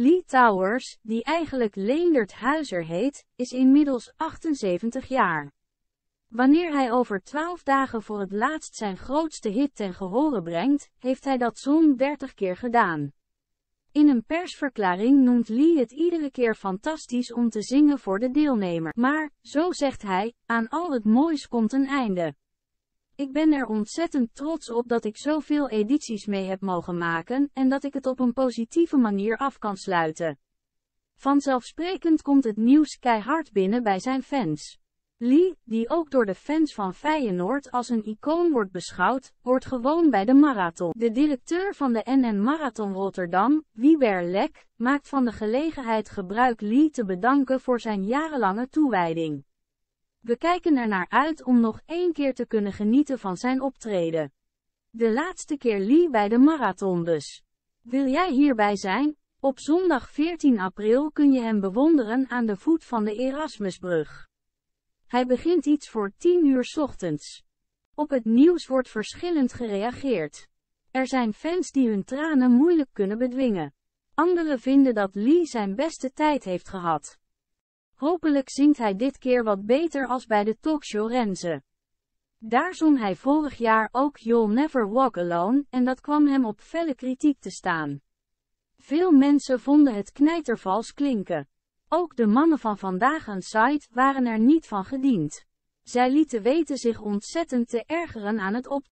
Lee Towers, die eigenlijk Leendert Huizer heet, is inmiddels 78 jaar. Wanneer hij over 12 dagen voor het laatst zijn grootste hit ten gehore brengt, heeft hij dat zo'n 30 keer gedaan. In een persverklaring noemt Lee het iedere keer fantastisch om te zingen voor de deelnemer, maar, zo zegt hij, aan al het moois komt een einde. Ik ben er ontzettend trots op dat ik zoveel edities mee heb mogen maken en dat ik het op een positieve manier af kan sluiten. Vanzelfsprekend komt het nieuws keihard binnen bij zijn fans. Lee, die ook door de fans van Feyenoord als een icoon wordt beschouwd, hoort gewoon bij de marathon. De directeur van de NN Marathon Rotterdam, Wieber Lek, maakt van de gelegenheid gebruik Lee te bedanken voor zijn jarenlange toewijding. We kijken ernaar uit om nog één keer te kunnen genieten van zijn optreden. De laatste keer Lee bij de marathon dus. Wil jij hierbij zijn? Op zondag 14 april kun je hem bewonderen aan de voet van de Erasmusbrug. Hij begint iets voor 10 uur ochtends. Op het nieuws wordt verschillend gereageerd. Er zijn fans die hun tranen moeilijk kunnen bedwingen. Anderen vinden dat Lee zijn beste tijd heeft gehad. Hopelijk zingt hij dit keer wat beter als bij de talkshow Renze. Daar zong hij vorig jaar ook You'll Never Walk Alone en dat kwam hem op felle kritiek te staan. Veel mensen vonden het knijtervals klinken. Ook de mannen van vandaag aan site waren er niet van gediend. Zij lieten weten zich ontzettend te ergeren aan het op